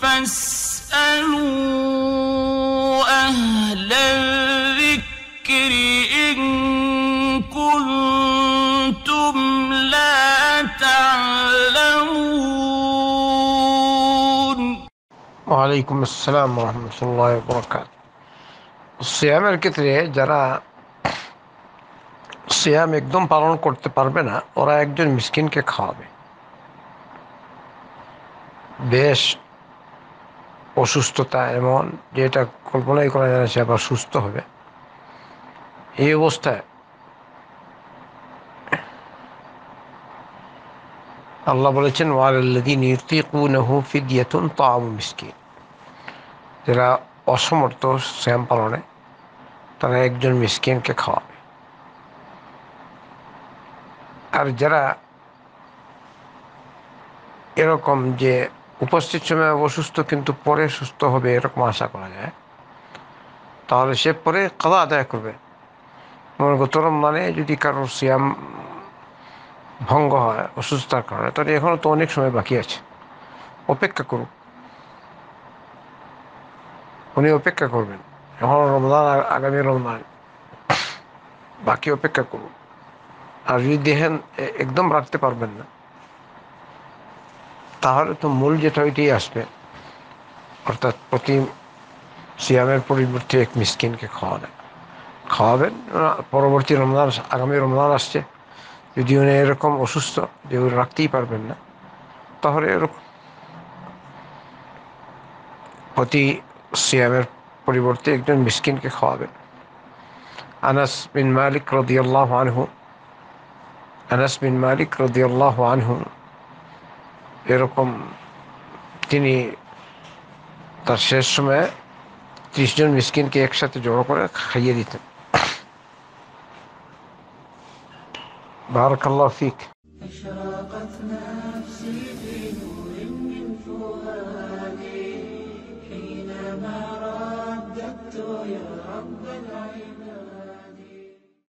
فاسألوا أهل الذكر إن كنتم لا تعلمون وعليكم السلام ورحمة الله وبركاته الصيام الكثير جرى সিয়াম একদম পালন করতে পারবে না ওরা একজন মিসকিনকে খাওয়াবে বেশ অসুস্থতা এমন যে এটা কল্পনাই করা যায় সে আবার সুস্থ হবে এই অবস্থায় আল্লাহ বলেছেন যারা অসমর্থ শ্যাম পালনে তারা একজন মিসকিনকে খাওয়াবে আর যারা এরকম যে উপস্থিত সময় অসুস্থ কিন্তু পরে সুস্থ হবে এরকম আশা করা যায় তাহলে সে পরে কাদা আদায় করবে মনে গতরম মানে যদি কারোর সিয়াম ভঙ্গ হয় অসুস্থতার কারণে তাহলে এখনও তো অনেক সময় বাকি আছে অপেক্ষা করুক উনি অপেক্ষা করবেন এখন রমজান আগামী রমজান বাকি অপেক্ষা করুন আর যদি দেখেন একদম রাখতে পারবেন না তার তো মূল যেটা ওইটাই আসবে অর্থাৎ প্রতি সিয়ামের পরিবর্তে এক মিসকিনকে খাওয়াবেন খাওয়াবেন পরবর্তী রমজান আগামী রমজান আসছে যদি উনি এরকম অসুস্থ যে রাখতেই পারবেন না তাহলে এরকম প্রতি সিয়ামের পরিবর্তে একজন মিসকিনকে খাওয়াবেন আনাস বিন মালিক রদিয়াল্লাহ আনহু আনাস বিন মালিক রদিয়াল্লাহ আনহু এরকম তিনি তার শেষ সময়ে ত্রিশ জন মিসকিনকে একসাথে জড়ো করে খাইয়ে দিতেন ফিক حينما